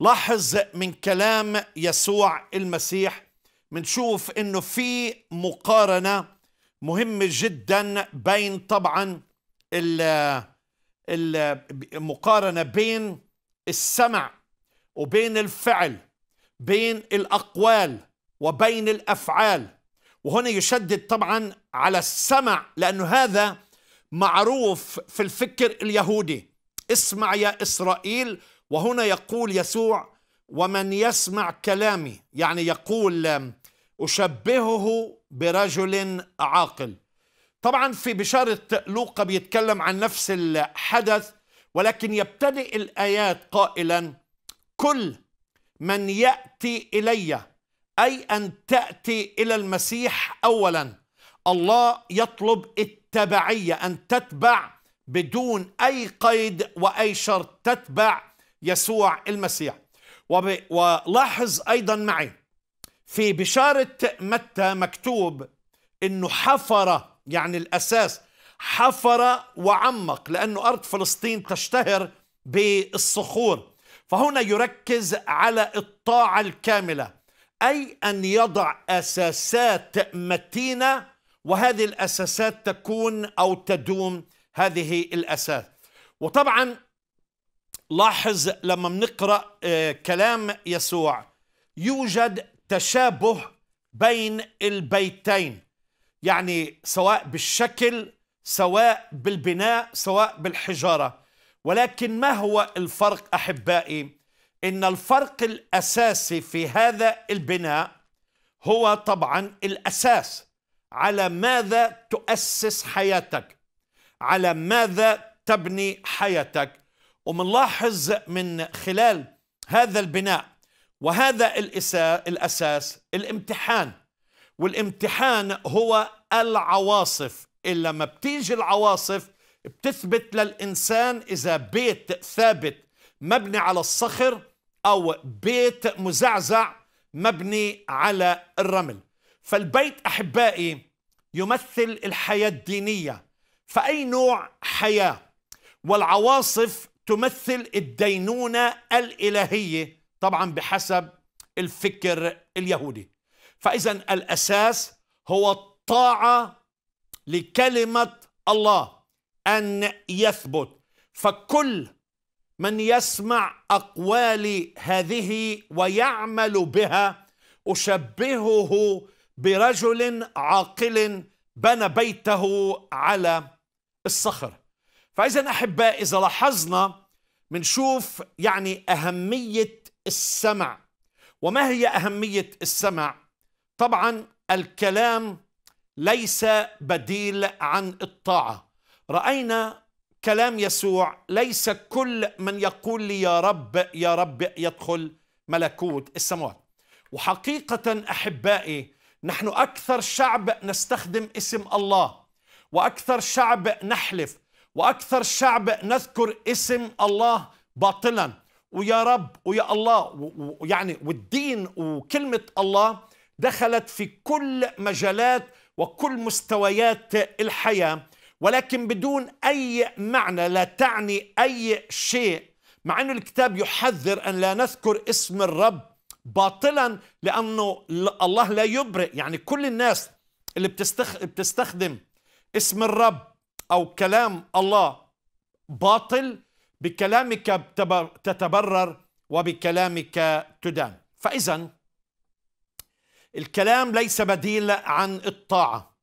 لاحظ من كلام يسوع المسيح بنشوف انه في مقارنه مهمه جدا بين طبعا المقارنه بين السمع وبين الفعل بين الاقوال وبين الافعال وهنا يشدد طبعا على السمع لانه هذا معروف في الفكر اليهودي اسمع يا اسرائيل وهنا يقول يسوع ومن يسمع كلامي يعني يقول أشبهه برجل عاقل طبعا في بشارة لوقا بيتكلم عن نفس الحدث ولكن يبتدئ الآيات قائلا كل من يأتي إلي أي أن تأتي إلى المسيح أولا الله يطلب التبعية أن تتبع بدون أي قيد وأي شرط تتبع يسوع المسيح ولاحظ أيضا معي في بشارة متى مكتوب أنه حفر يعني الأساس حفر وعمق لأنه أرض فلسطين تشتهر بالصخور فهنا يركز على الطاعة الكاملة أي أن يضع أساسات متينة وهذه الأساسات تكون أو تدوم هذه الأساس وطبعا لاحظ لما بنقرا آه، كلام يسوع يوجد تشابه بين البيتين يعني سواء بالشكل سواء بالبناء سواء بالحجاره ولكن ما هو الفرق احبائي ان الفرق الاساسي في هذا البناء هو طبعا الاساس على ماذا تؤسس حياتك على ماذا تبني حياتك ومنلاحظ من خلال هذا البناء وهذا الأساس الامتحان والامتحان هو العواصف إلا ما بتيجي العواصف بتثبت للإنسان إذا بيت ثابت مبني على الصخر أو بيت مزعزع مبني على الرمل فالبيت أحبائي يمثل الحياة الدينية فأي نوع حياة والعواصف تمثل الدينونة الإلهية طبعا بحسب الفكر اليهودي فإذا الأساس هو الطاعة لكلمة الله أن يثبت فكل من يسمع أقوالي هذه ويعمل بها أشبهه برجل عاقل بنى بيته على الصخر فإذا أحباء إذا لاحظنا منشوف يعني أهمية السمع وما هي أهمية السمع؟ طبعا الكلام ليس بديل عن الطاعة رأينا كلام يسوع ليس كل من يقول لي يا رب يا رب يدخل ملكوت السماوات وحقيقة أحبائي نحن أكثر شعب نستخدم اسم الله وأكثر شعب نحلف وأكثر شعب نذكر اسم الله باطلا ويا رب ويا الله ويعني والدين وكلمة الله دخلت في كل مجالات وكل مستويات الحياة ولكن بدون أي معنى لا تعني أي شيء مع أن الكتاب يحذر أن لا نذكر اسم الرب باطلا لأنه الله لا يبرئ يعني كل الناس اللي بتستخدم اسم الرب أو كلام الله باطل بكلامك تتبرر وبكلامك تدان فإذا الكلام ليس بديل عن الطاعة